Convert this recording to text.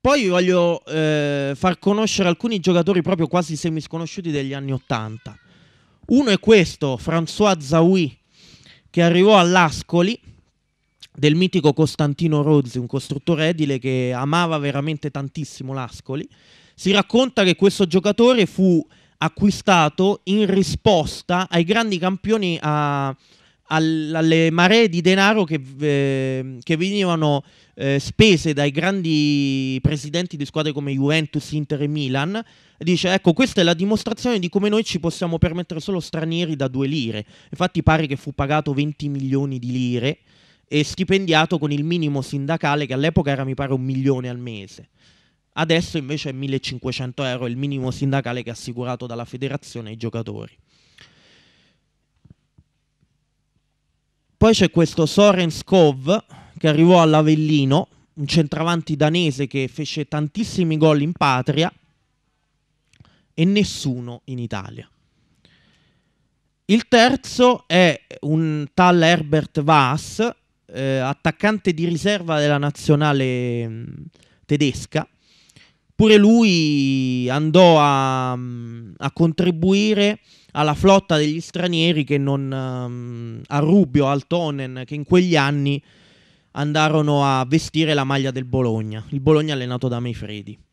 Poi voglio eh, far conoscere alcuni giocatori proprio quasi semisconosciuti degli anni Ottanta. Uno è questo, François Zawi, che arrivò all'Ascoli del mitico Costantino Rozzi, un costruttore edile che amava veramente tantissimo l'Ascoli. Si racconta che questo giocatore fu acquistato in risposta ai grandi campioni a, alle maree di denaro che, eh, che venivano eh, spese dai grandi presidenti di squadre come Juventus, Inter e Milan, dice ecco questa è la dimostrazione di come noi ci possiamo permettere solo stranieri da due lire. Infatti pare che fu pagato 20 milioni di lire e stipendiato con il minimo sindacale che all'epoca era mi pare un milione al mese. Adesso invece è 1500 euro il minimo sindacale che è assicurato dalla federazione ai giocatori. Poi c'è questo Soren Skov che arrivò all'Avellino, un centravanti danese che fece tantissimi gol in patria e nessuno in Italia. Il terzo è un tal Herbert Vaas, eh, attaccante di riserva della nazionale mh, mm, tedesca. Pure lui andò a, mh, mm, a contribuire alla flotta degli stranieri che non, um, a Rubio, al Tonen, che in quegli anni andarono a vestire la maglia del Bologna, il Bologna allenato da Meifredi.